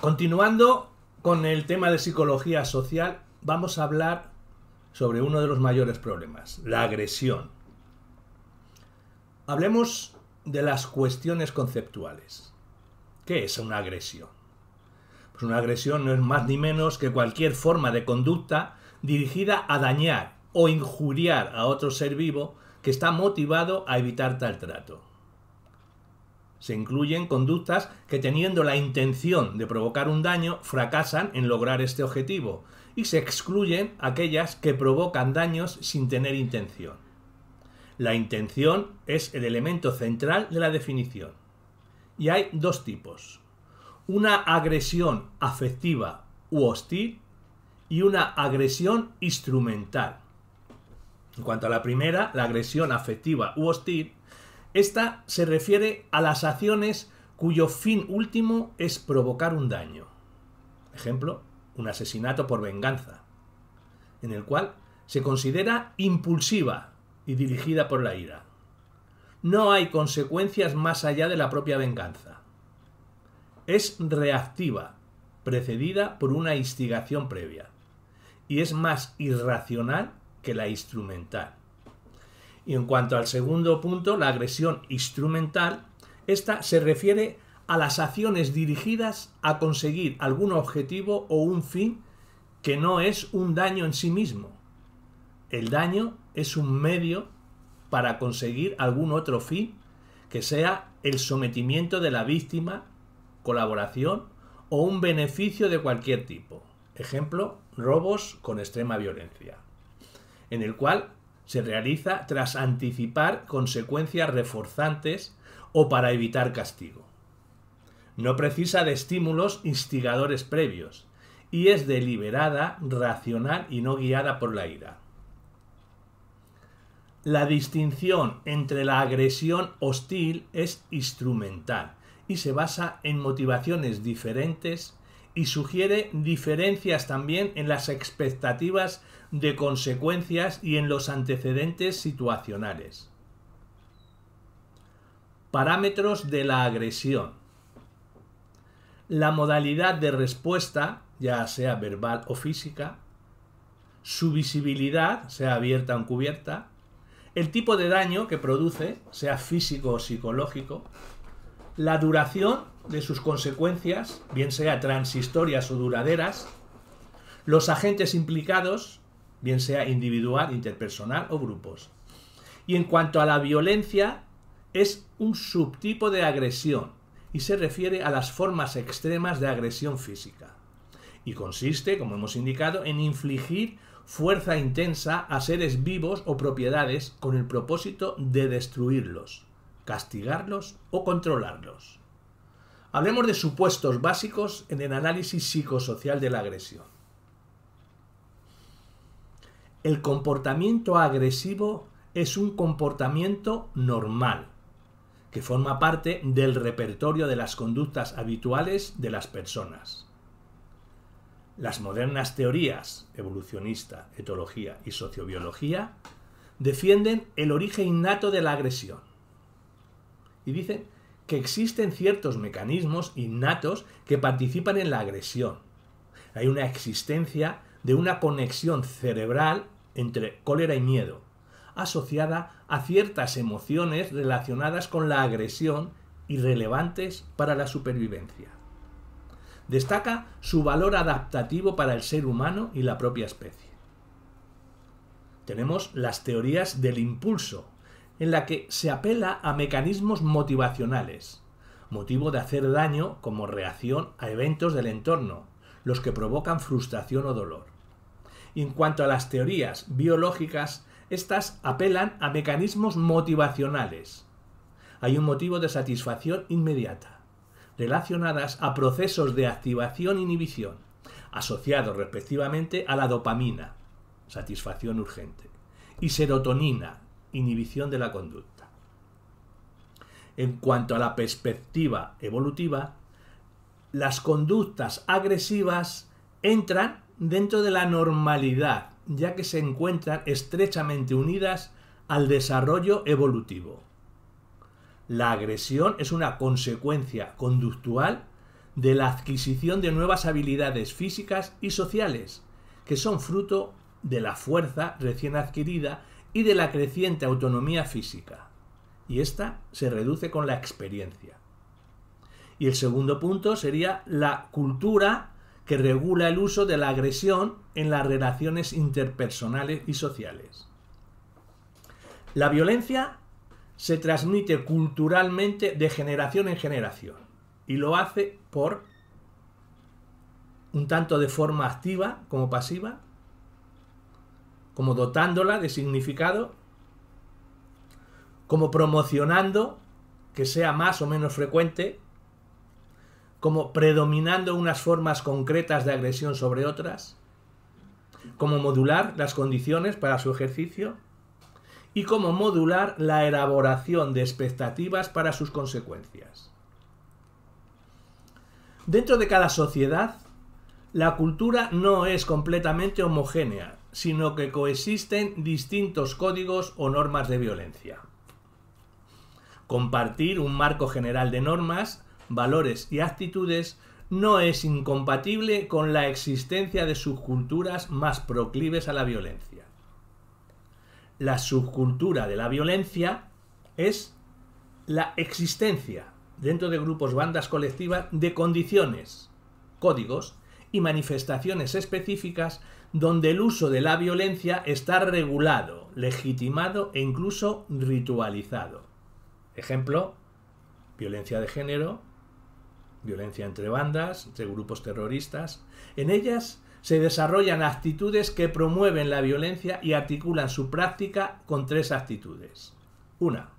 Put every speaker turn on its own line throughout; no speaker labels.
continuando con el tema de psicología social, vamos a hablar sobre uno de los mayores problemas, la agresión. Hablemos de las cuestiones conceptuales. ¿Qué es una agresión? Pues una agresión no es más ni menos que cualquier forma de conducta dirigida a dañar o injuriar a otro ser vivo que está motivado a evitar tal trato. Se incluyen conductas que teniendo la intención de provocar un daño fracasan en lograr este objetivo y se excluyen aquellas que provocan daños sin tener intención. La intención es el elemento central de la definición. Y hay dos tipos. Una agresión afectiva u hostil y una agresión instrumental. En cuanto a la primera, la agresión afectiva u hostil, esta se refiere a las acciones cuyo fin último es provocar un daño. Ejemplo, un asesinato por venganza, en el cual se considera impulsiva y dirigida por la ira. No hay consecuencias más allá de la propia venganza. Es reactiva, precedida por una instigación previa, y es más irracional que la instrumental. Y en cuanto al segundo punto, la agresión instrumental, esta se refiere a las acciones dirigidas a conseguir algún objetivo o un fin que no es un daño en sí mismo. El daño es un medio para conseguir algún otro fin que sea el sometimiento de la víctima, colaboración o un beneficio de cualquier tipo. Ejemplo, robos con extrema violencia, en el cual se realiza tras anticipar consecuencias reforzantes o para evitar castigo. No precisa de estímulos instigadores previos y es deliberada, racional y no guiada por la ira. La distinción entre la agresión hostil es instrumental y se basa en motivaciones diferentes y sugiere diferencias también en las expectativas de consecuencias y en los antecedentes situacionales. Parámetros de la agresión. La modalidad de respuesta, ya sea verbal o física, su visibilidad, sea abierta o encubierta, el tipo de daño que produce, sea físico o psicológico, la duración de sus consecuencias, bien sea transitorias o duraderas, los agentes implicados, bien sea individual, interpersonal o grupos. Y en cuanto a la violencia, es un subtipo de agresión y se refiere a las formas extremas de agresión física. Y consiste, como hemos indicado, en infligir fuerza intensa a seres vivos o propiedades con el propósito de destruirlos castigarlos o controlarlos. Hablemos de supuestos básicos en el análisis psicosocial de la agresión. El comportamiento agresivo es un comportamiento normal, que forma parte del repertorio de las conductas habituales de las personas. Las modernas teorías evolucionista, etología y sociobiología defienden el origen innato de la agresión y dice que existen ciertos mecanismos innatos que participan en la agresión. Hay una existencia de una conexión cerebral entre cólera y miedo, asociada a ciertas emociones relacionadas con la agresión y relevantes para la supervivencia. Destaca su valor adaptativo para el ser humano y la propia especie. Tenemos las teorías del impulso, en la que se apela a mecanismos motivacionales, motivo de hacer daño como reacción a eventos del entorno, los que provocan frustración o dolor. en cuanto a las teorías biológicas, estas apelan a mecanismos motivacionales. Hay un motivo de satisfacción inmediata, relacionadas a procesos de activación-inhibición, e asociados respectivamente a la dopamina, satisfacción urgente, y serotonina, inhibición de la conducta. En cuanto a la perspectiva evolutiva, las conductas agresivas entran dentro de la normalidad, ya que se encuentran estrechamente unidas al desarrollo evolutivo. La agresión es una consecuencia conductual de la adquisición de nuevas habilidades físicas y sociales, que son fruto de la fuerza recién adquirida y de la creciente autonomía física, y esta se reduce con la experiencia. Y el segundo punto sería la cultura que regula el uso de la agresión en las relaciones interpersonales y sociales. La violencia se transmite culturalmente de generación en generación y lo hace por un tanto de forma activa como pasiva, como dotándola de significado, como promocionando que sea más o menos frecuente, como predominando unas formas concretas de agresión sobre otras, como modular las condiciones para su ejercicio y como modular la elaboración de expectativas para sus consecuencias. Dentro de cada sociedad, la cultura no es completamente homogénea, sino que coexisten distintos códigos o normas de violencia. Compartir un marco general de normas, valores y actitudes no es incompatible con la existencia de subculturas más proclives a la violencia. La subcultura de la violencia es la existencia dentro de grupos, bandas colectivas, de condiciones, códigos y manifestaciones específicas donde el uso de la violencia está regulado, legitimado e incluso ritualizado. Ejemplo, violencia de género, violencia entre bandas, entre grupos terroristas. En ellas se desarrollan actitudes que promueven la violencia y articulan su práctica con tres actitudes. Una,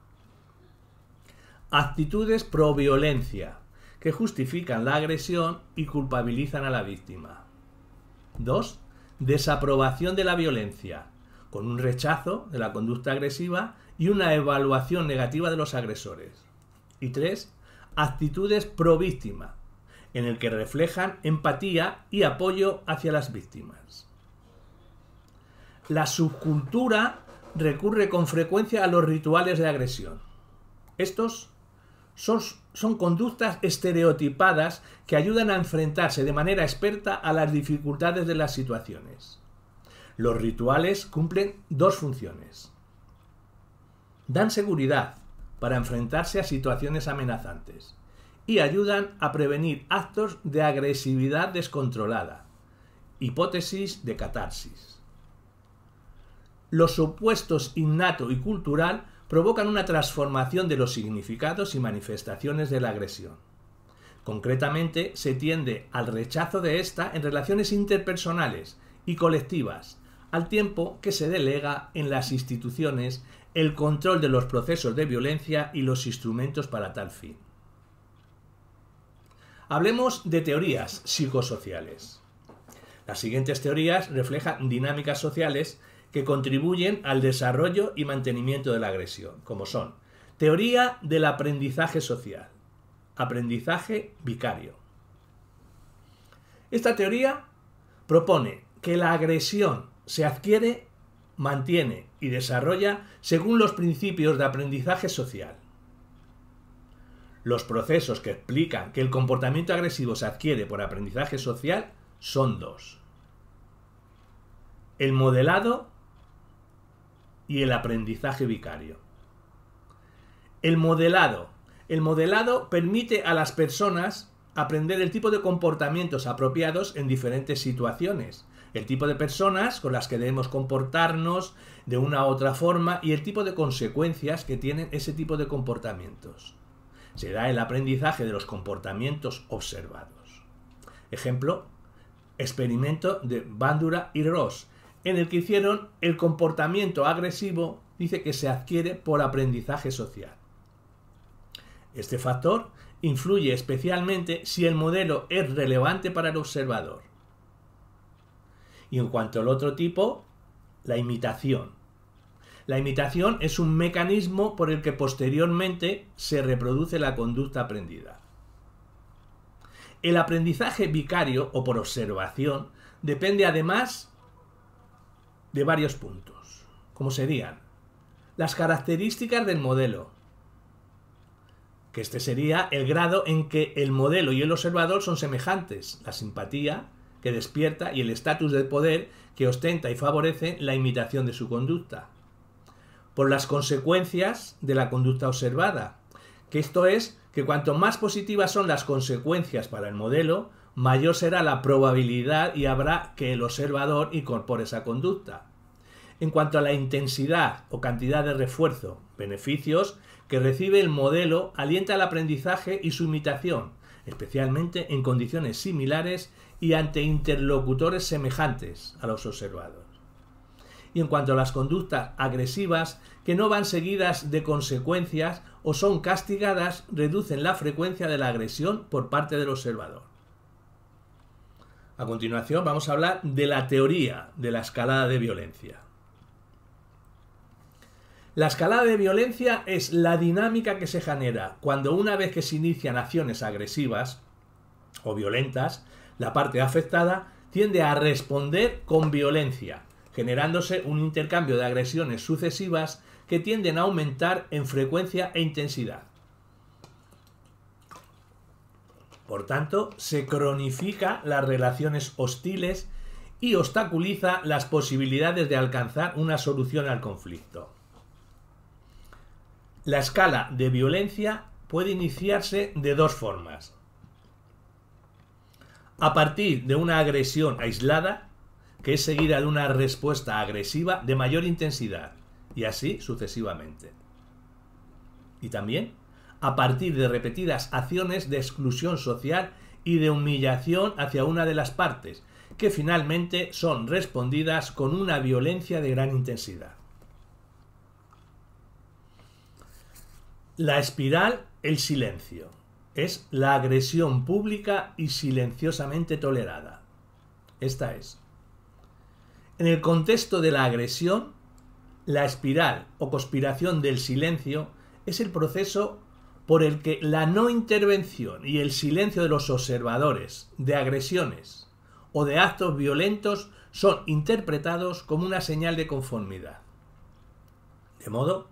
actitudes pro violencia, que justifican la agresión y culpabilizan a la víctima. Dos, desaprobación de la violencia, con un rechazo de la conducta agresiva y una evaluación negativa de los agresores. Y tres, actitudes pro víctima, en el que reflejan empatía y apoyo hacia las víctimas. La subcultura recurre con frecuencia a los rituales de agresión. Estos son son conductas estereotipadas que ayudan a enfrentarse de manera experta a las dificultades de las situaciones. Los rituales cumplen dos funciones. Dan seguridad para enfrentarse a situaciones amenazantes y ayudan a prevenir actos de agresividad descontrolada. Hipótesis de catarsis. Los supuestos innato y cultural provocan una transformación de los significados y manifestaciones de la agresión. Concretamente, se tiende al rechazo de esta en relaciones interpersonales y colectivas, al tiempo que se delega en las instituciones el control de los procesos de violencia y los instrumentos para tal fin. Hablemos de teorías psicosociales. Las siguientes teorías reflejan dinámicas sociales que contribuyen al desarrollo y mantenimiento de la agresión, como son teoría del aprendizaje social, aprendizaje vicario. Esta teoría propone que la agresión se adquiere, mantiene y desarrolla según los principios de aprendizaje social. Los procesos que explican que el comportamiento agresivo se adquiere por aprendizaje social son dos. El modelado y el aprendizaje vicario. El modelado. El modelado permite a las personas aprender el tipo de comportamientos apropiados en diferentes situaciones, el tipo de personas con las que debemos comportarnos de una u otra forma y el tipo de consecuencias que tienen ese tipo de comportamientos. Se da el aprendizaje de los comportamientos observados. Ejemplo, experimento de Bandura y Ross, en el que hicieron el comportamiento agresivo, dice que se adquiere por aprendizaje social. Este factor influye especialmente si el modelo es relevante para el observador. Y en cuanto al otro tipo, la imitación. La imitación es un mecanismo por el que posteriormente se reproduce la conducta aprendida. El aprendizaje vicario o por observación depende además de varios puntos, como serían las características del modelo, que este sería el grado en que el modelo y el observador son semejantes, la simpatía que despierta y el estatus de poder que ostenta y favorece la imitación de su conducta, por las consecuencias de la conducta observada, que esto es que cuanto más positivas son las consecuencias para el modelo, mayor será la probabilidad y habrá que el observador incorpore esa conducta. En cuanto a la intensidad o cantidad de refuerzo, beneficios que recibe el modelo alienta el aprendizaje y su imitación, especialmente en condiciones similares y ante interlocutores semejantes a los observados. Y en cuanto a las conductas agresivas que no van seguidas de consecuencias o son castigadas, reducen la frecuencia de la agresión por parte del observador. A continuación vamos a hablar de la teoría de la escalada de violencia. La escalada de violencia es la dinámica que se genera cuando una vez que se inician acciones agresivas o violentas, la parte afectada tiende a responder con violencia, generándose un intercambio de agresiones sucesivas que tienden a aumentar en frecuencia e intensidad. Por tanto, se cronifica las relaciones hostiles y obstaculiza las posibilidades de alcanzar una solución al conflicto. La escala de violencia puede iniciarse de dos formas. A partir de una agresión aislada, que es seguida de una respuesta agresiva de mayor intensidad, y así sucesivamente. Y también a partir de repetidas acciones de exclusión social y de humillación hacia una de las partes, que finalmente son respondidas con una violencia de gran intensidad. La espiral, el silencio, es la agresión pública y silenciosamente tolerada. Esta es. En el contexto de la agresión, la espiral o conspiración del silencio es el proceso por el que la no intervención y el silencio de los observadores de agresiones o de actos violentos son interpretados como una señal de conformidad. De modo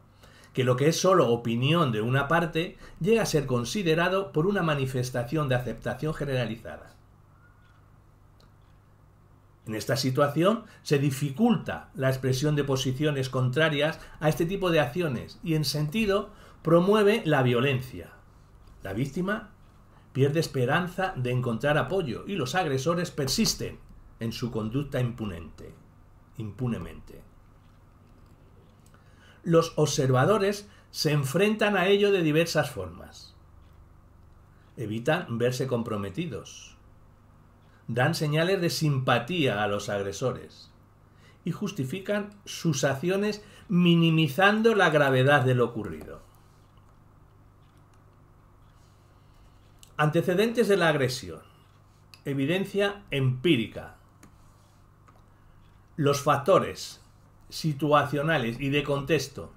que lo que es solo opinión de una parte llega a ser considerado por una manifestación de aceptación generalizada. En esta situación se dificulta la expresión de posiciones contrarias a este tipo de acciones y en sentido promueve la violencia. La víctima pierde esperanza de encontrar apoyo y los agresores persisten en su conducta impunente, impunemente. Los observadores se enfrentan a ello de diversas formas. Evitan verse comprometidos. Dan señales de simpatía a los agresores y justifican sus acciones minimizando la gravedad de lo ocurrido. Antecedentes de la agresión. Evidencia empírica. Los factores situacionales y de contexto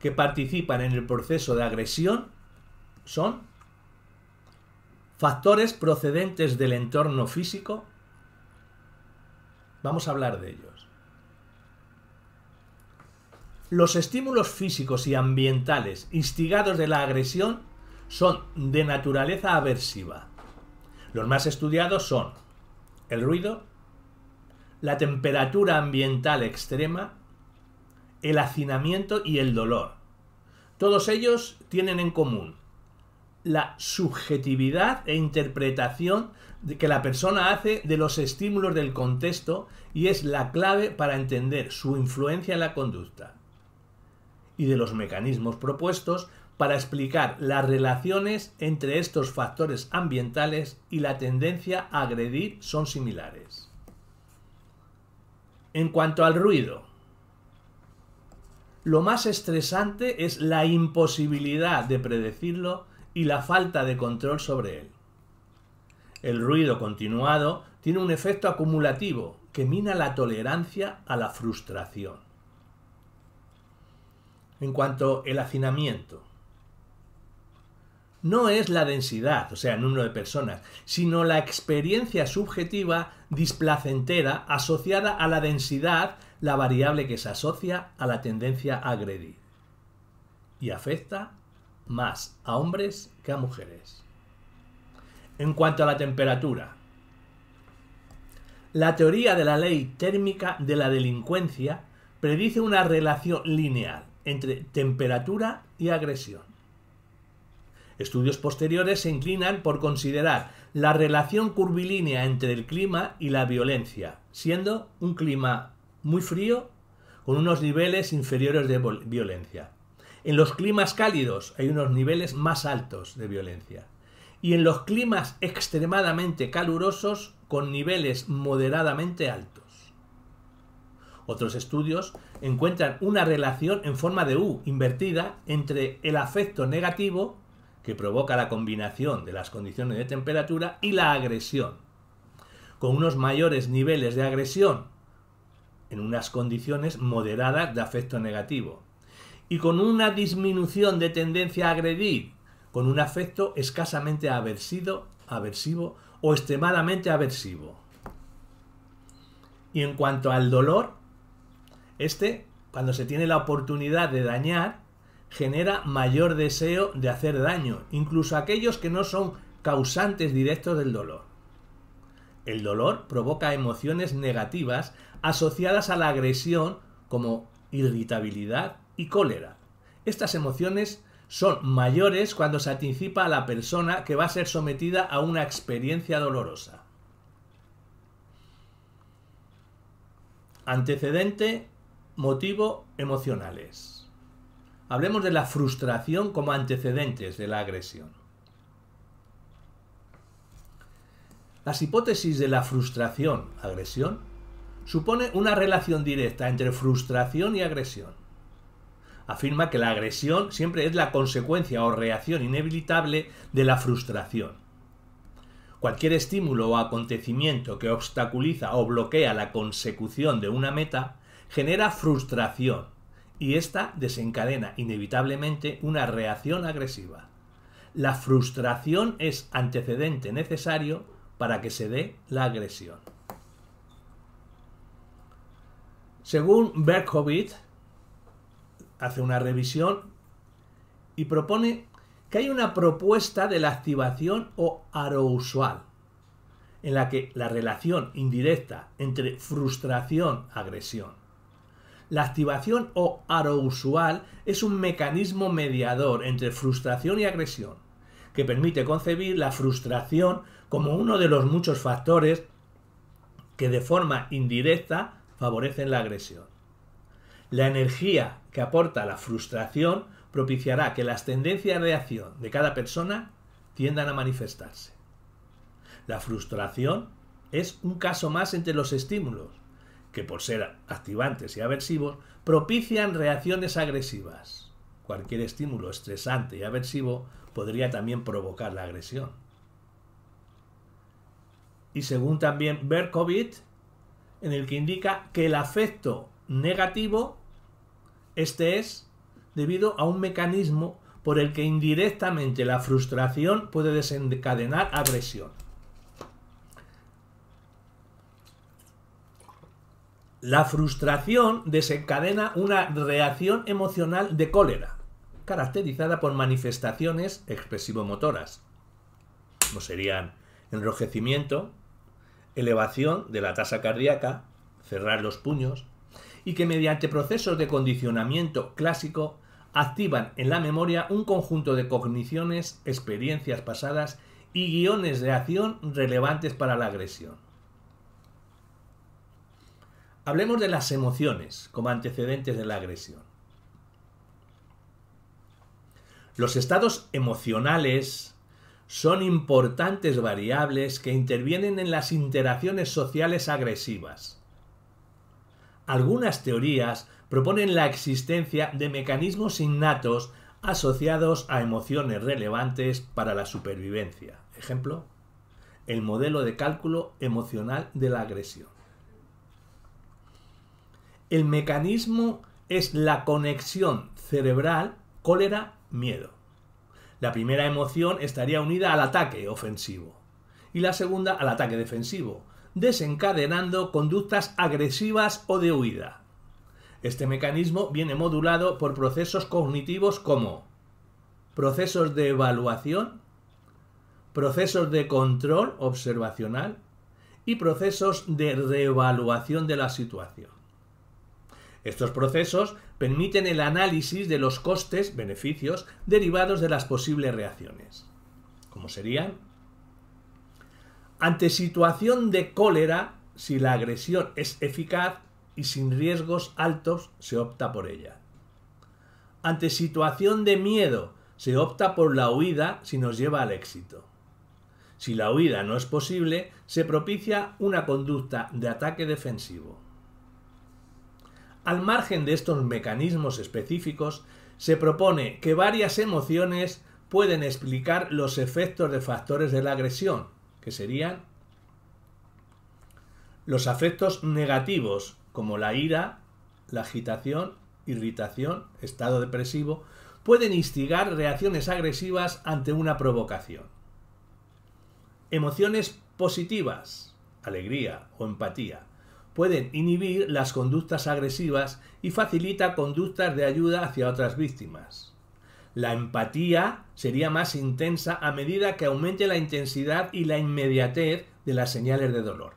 que participan en el proceso de agresión son factores procedentes del entorno físico. Vamos a hablar de ellos. Los estímulos físicos y ambientales instigados de la agresión son de naturaleza aversiva. Los más estudiados son el ruido, la temperatura ambiental extrema, el hacinamiento y el dolor. Todos ellos tienen en común la subjetividad e interpretación que la persona hace de los estímulos del contexto y es la clave para entender su influencia en la conducta. Y de los mecanismos propuestos para explicar las relaciones entre estos factores ambientales y la tendencia a agredir son similares. En cuanto al ruido, lo más estresante es la imposibilidad de predecirlo y la falta de control sobre él. El ruido continuado tiene un efecto acumulativo que mina la tolerancia a la frustración. En cuanto al hacinamiento, no es la densidad, o sea, el número de personas, sino la experiencia subjetiva displacentera asociada a la densidad, la variable que se asocia a la tendencia a agredir. Y afecta más a hombres que a mujeres. En cuanto a la temperatura, la teoría de la ley térmica de la delincuencia predice una relación lineal entre temperatura y agresión. Estudios posteriores se inclinan por considerar la relación curvilínea entre el clima y la violencia, siendo un clima muy frío con unos niveles inferiores de violencia. En los climas cálidos hay unos niveles más altos de violencia. Y en los climas extremadamente calurosos con niveles moderadamente altos. Otros estudios encuentran una relación en forma de U invertida entre el afecto negativo que provoca la combinación de las condiciones de temperatura y la agresión. Con unos mayores niveles de agresión en unas condiciones moderadas de afecto negativo y con una disminución de tendencia a agredir con un afecto escasamente aversivo, o extremadamente aversivo. Y en cuanto al dolor, este, cuando se tiene la oportunidad de dañar, genera mayor deseo de hacer daño, incluso aquellos que no son causantes directos del dolor. El dolor provoca emociones negativas asociadas a la agresión como irritabilidad y cólera. Estas emociones son mayores cuando se anticipa a la persona que va a ser sometida a una experiencia dolorosa. Antecedente, motivo, emocionales. Hablemos de la frustración como antecedentes de la agresión. Las hipótesis de la frustración-agresión supone una relación directa entre frustración y agresión. Afirma que la agresión siempre es la consecuencia o reacción inevitable de la frustración. Cualquier estímulo o acontecimiento que obstaculiza o bloquea la consecución de una meta genera frustración y esta desencadena inevitablemente una reacción agresiva. La frustración es antecedente necesario para que se dé la agresión. Según Berkowitz, hace una revisión y propone que hay una propuesta de la activación o arousual, en la que la relación indirecta entre frustración-agresión la activación o aro usual es un mecanismo mediador entre frustración y agresión, que permite concebir la frustración como uno de los muchos factores que de forma indirecta favorecen la agresión. La energía que aporta la frustración propiciará que las tendencias de acción de cada persona tiendan a manifestarse. La frustración es un caso más entre los estímulos, que por ser activantes y aversivos, propician reacciones agresivas. Cualquier estímulo estresante y aversivo podría también provocar la agresión. Y según también Berkowitz, en el que indica que el afecto negativo, este es debido a un mecanismo por el que indirectamente la frustración puede desencadenar agresión. La frustración desencadena una reacción emocional de cólera, caracterizada por manifestaciones expresivo-motoras, como serían enrojecimiento, elevación de la tasa cardíaca, cerrar los puños, y que mediante procesos de condicionamiento clásico activan en la memoria un conjunto de cogniciones, experiencias pasadas y guiones de acción relevantes para la agresión. Hablemos de las emociones como antecedentes de la agresión. Los estados emocionales son importantes variables que intervienen en las interacciones sociales agresivas. Algunas teorías proponen la existencia de mecanismos innatos asociados a emociones relevantes para la supervivencia. Ejemplo, el modelo de cálculo emocional de la agresión el mecanismo es la conexión cerebral cólera-miedo. La primera emoción estaría unida al ataque ofensivo y la segunda al ataque defensivo, desencadenando conductas agresivas o de huida. Este mecanismo viene modulado por procesos cognitivos como procesos de evaluación, procesos de control observacional y procesos de reevaluación de la situación. Estos procesos permiten el análisis de los costes-beneficios derivados de las posibles reacciones. ¿Cómo serían? Ante situación de cólera, si la agresión es eficaz y sin riesgos altos, se opta por ella. Ante situación de miedo, se opta por la huida si nos lleva al éxito. Si la huida no es posible, se propicia una conducta de ataque defensivo. Al margen de estos mecanismos específicos, se propone que varias emociones pueden explicar los efectos de factores de la agresión, que serían los afectos negativos, como la ira, la agitación, irritación, estado depresivo, pueden instigar reacciones agresivas ante una provocación. Emociones positivas, alegría o empatía, pueden inhibir las conductas agresivas y facilita conductas de ayuda hacia otras víctimas. La empatía sería más intensa a medida que aumente la intensidad y la inmediatez de las señales de dolor.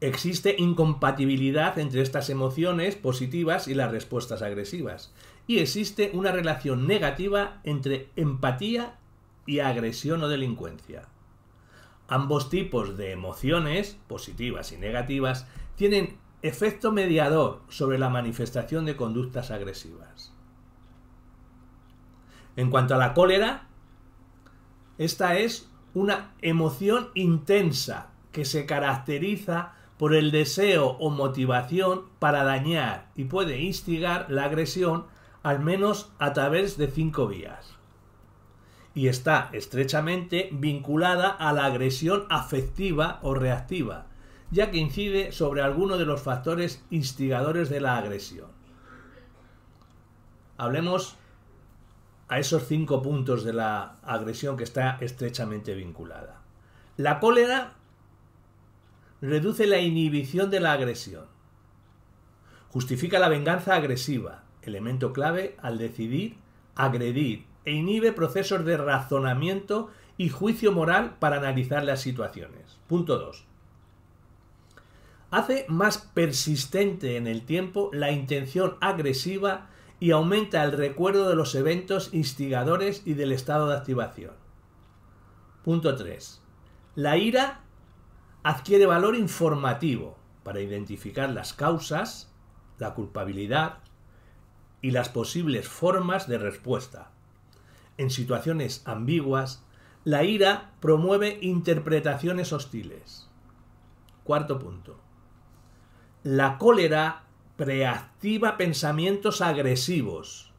Existe incompatibilidad entre estas emociones positivas y las respuestas agresivas, y existe una relación negativa entre empatía y agresión o delincuencia. Ambos tipos de emociones, positivas y negativas, tienen efecto mediador sobre la manifestación de conductas agresivas. En cuanto a la cólera, esta es una emoción intensa que se caracteriza por el deseo o motivación para dañar y puede instigar la agresión al menos a través de cinco vías y está estrechamente vinculada a la agresión afectiva o reactiva, ya que incide sobre alguno de los factores instigadores de la agresión. Hablemos a esos cinco puntos de la agresión que está estrechamente vinculada. La cólera reduce la inhibición de la agresión. Justifica la venganza agresiva, elemento clave al decidir agredir e inhibe procesos de razonamiento y juicio moral para analizar las situaciones. Punto 2. Hace más persistente en el tiempo la intención agresiva y aumenta el recuerdo de los eventos instigadores y del estado de activación. Punto 3. La ira adquiere valor informativo para identificar las causas, la culpabilidad y las posibles formas de respuesta en situaciones ambiguas, la ira promueve interpretaciones hostiles. Cuarto punto. La cólera preactiva pensamientos agresivos,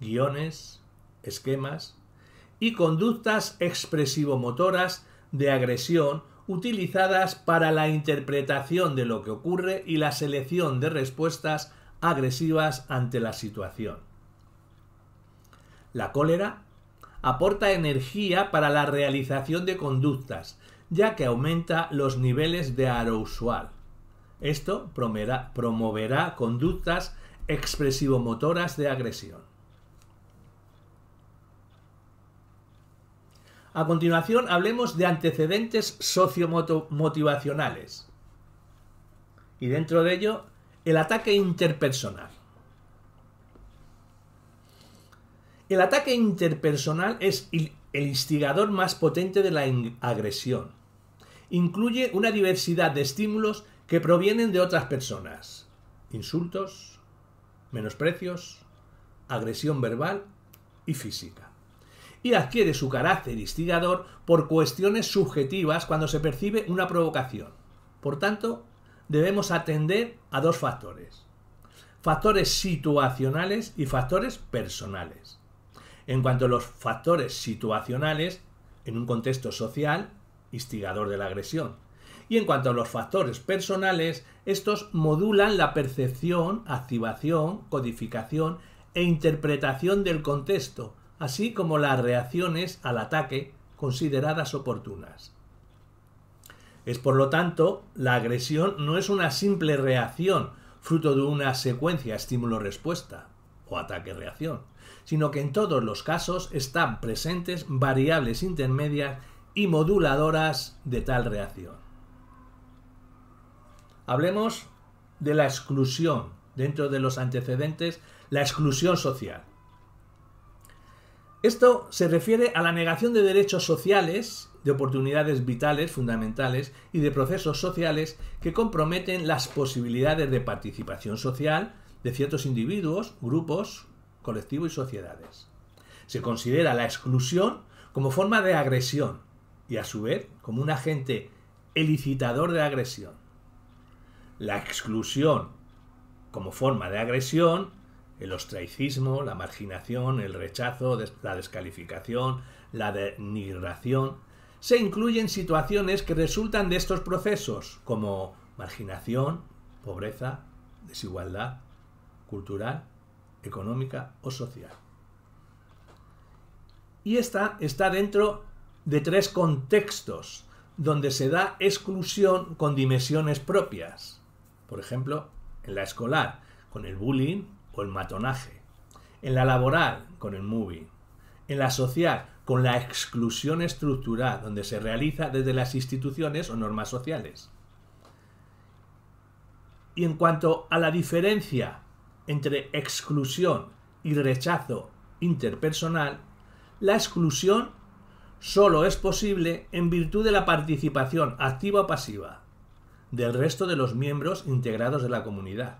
guiones, esquemas y conductas expresivo-motoras de agresión utilizadas para la interpretación de lo que ocurre y la selección de respuestas agresivas ante la situación. La cólera aporta energía para la realización de conductas, ya que aumenta los niveles de arousual. Esto promoverá, conductas expresivomotoras de agresión. A continuación hablemos de antecedentes sociomotivacionales. Y dentro de ello, el ataque interpersonal. El ataque interpersonal es el instigador más potente de la agresión. Incluye una diversidad de estímulos que provienen de otras personas. Insultos, menosprecios, agresión verbal y física. Y adquiere su carácter instigador por cuestiones subjetivas cuando se percibe una provocación. Por tanto, debemos atender a dos factores. Factores situacionales y factores personales. En cuanto a los factores situacionales, en un contexto social, instigador de la agresión. Y en cuanto a los factores personales, estos modulan la percepción, activación, codificación e interpretación del contexto, así como las reacciones al ataque consideradas oportunas. Es por lo tanto, la agresión no es una simple reacción, fruto de una secuencia estímulo-respuesta o ataque-reacción, sino que en todos los casos están presentes variables intermedias y moduladoras de tal reacción. Hablemos de la exclusión dentro de los antecedentes, la exclusión social. Esto se refiere a la negación de derechos sociales, de oportunidades vitales fundamentales y de procesos sociales que comprometen las posibilidades de participación social de ciertos individuos, grupos, colectivo y sociedades. Se considera la exclusión como forma de agresión y a su vez como un agente elicitador de agresión. La exclusión como forma de agresión, el ostracismo, la marginación, el rechazo, la descalificación, la denigración, se incluyen situaciones que resultan de estos procesos, como marginación, pobreza, desigualdad cultural económica o social. Y esta está dentro de tres contextos donde se da exclusión con dimensiones propias. Por ejemplo, en la escolar, con el bullying o el matonaje. En la laboral, con el moving. En la social, con la exclusión estructural, donde se realiza desde las instituciones o normas sociales. Y en cuanto a la diferencia entre exclusión y rechazo interpersonal, la exclusión solo es posible en virtud de la participación activa o pasiva del resto de los miembros integrados de la comunidad.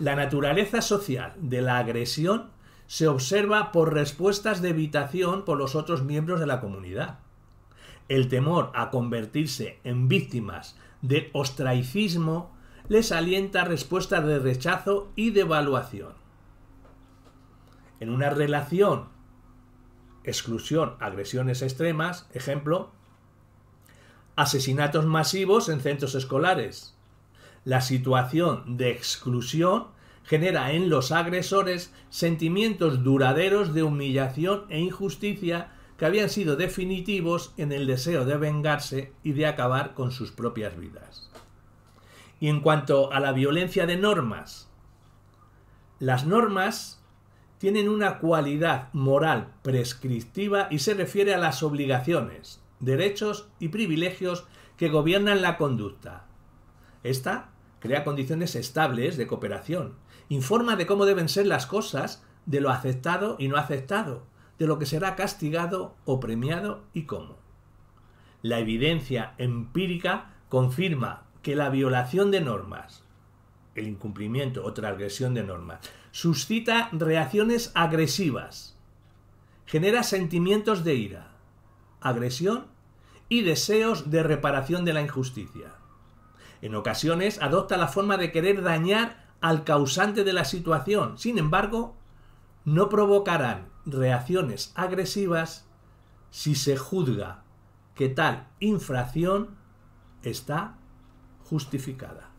La naturaleza social de la agresión se observa por respuestas de evitación por los otros miembros de la comunidad. El temor a convertirse en víctimas de ostracismo les alienta respuestas de rechazo y devaluación. En una relación, exclusión, agresiones extremas, ejemplo, asesinatos masivos en centros escolares. La situación de exclusión genera en los agresores sentimientos duraderos de humillación e injusticia que habían sido definitivos en el deseo de vengarse y de acabar con sus propias vidas. Y en cuanto a la violencia de normas, las normas tienen una cualidad moral prescriptiva y se refiere a las obligaciones, derechos y privilegios que gobiernan la conducta. Esta crea condiciones estables de cooperación, informa de cómo deben ser las cosas, de lo aceptado y no aceptado, de lo que será castigado o premiado y cómo. La evidencia empírica confirma que la violación de normas, el incumplimiento o transgresión de normas, suscita reacciones agresivas, genera sentimientos de ira, agresión y deseos de reparación de la injusticia. En ocasiones adopta la forma de querer dañar al causante de la situación, sin embargo, no provocarán reacciones agresivas si se juzga que tal infracción está justificada.